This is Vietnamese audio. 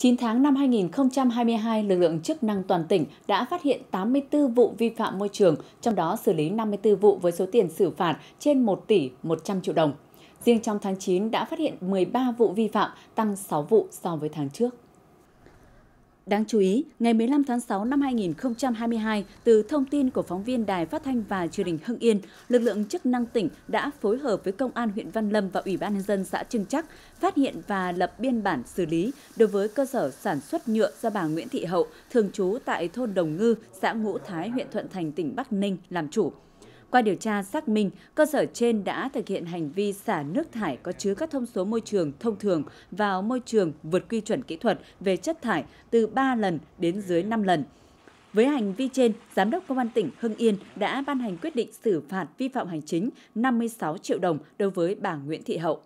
9 tháng năm 2022, lực lượng chức năng toàn tỉnh đã phát hiện 84 vụ vi phạm môi trường, trong đó xử lý 54 vụ với số tiền xử phạt trên 1 tỷ 100 triệu đồng. Riêng trong tháng 9 đã phát hiện 13 vụ vi phạm, tăng 6 vụ so với tháng trước. Đáng chú ý, ngày 15 tháng 6 năm 2022, từ thông tin của phóng viên Đài Phát thanh và Truyền hình Hưng Yên, lực lượng chức năng tỉnh đã phối hợp với Công an huyện Văn Lâm và Ủy ban nhân dân xã Trưng Chắc phát hiện và lập biên bản xử lý đối với cơ sở sản xuất nhựa do bà Nguyễn Thị Hậu, thường trú tại thôn Đồng Ngư, xã Ngũ Thái, huyện Thuận Thành, tỉnh Bắc Ninh làm chủ. Qua điều tra xác minh, cơ sở trên đã thực hiện hành vi xả nước thải có chứa các thông số môi trường thông thường vào môi trường vượt quy chuẩn kỹ thuật về chất thải từ 3 lần đến dưới 5 lần. Với hành vi trên, Giám đốc Công an tỉnh Hưng Yên đã ban hành quyết định xử phạt vi phạm hành chính 56 triệu đồng đối với bà Nguyễn Thị Hậu.